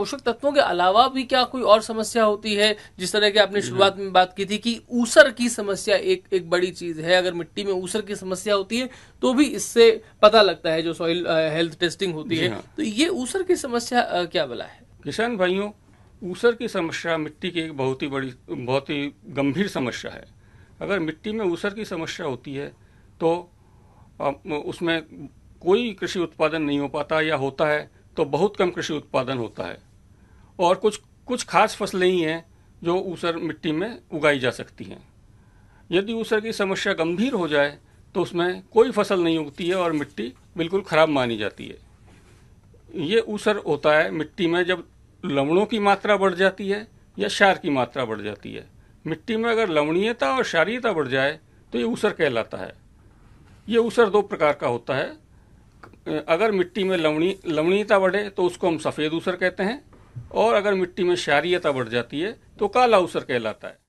पोषक तत्वों के अलावा भी क्या कोई और समस्या होती है जिस तरह की आपने शुरुआत में बात की थी कि ऊसर की समस्या एक एक बड़ी चीज है अगर मिट्टी में ऊसर की समस्या होती है तो भी इससे पता लगता है जो सॉइल हेल्थ टेस्टिंग होती है हाँ। तो ये ऊसर की समस्या क्या बला है किसान भाइयों ऊसर की समस्या मिट्टी की एक बहुत ही बड़ी बहुत ही गंभीर समस्या है अगर मिट्टी में ऊसर की समस्या होती है तो उसमें कोई कृषि उत्पादन नहीं हो पाता या होता है तो बहुत कम कृषि उत्पादन होता है और कुछ कुछ खास फसलें ही हैं जो ऊसर मिट्टी में उगाई जा सकती हैं यदि ऊसर की समस्या गंभीर हो जाए तो उसमें कोई फसल नहीं उगती है और मिट्टी बिल्कुल ख़राब मानी जाती है ये ऊसर होता है मिट्टी में जब लवणों की मात्रा बढ़ जाती है या क्षार की मात्रा बढ़ जाती है मिट्टी में अगर लवणीयता और क्षारीयता बढ़ जाए तो ये ऊसर कहलाता है ये ऊसर दो प्रकार का होता है अगर मिट्टी में लवणी लवणीयता बढ़े तो उसको हम सफ़ेद ऊसर कहते हैं और अगर मिट्टी में क्षारीयता बढ़ जाती है तो काला उसर कहलाता है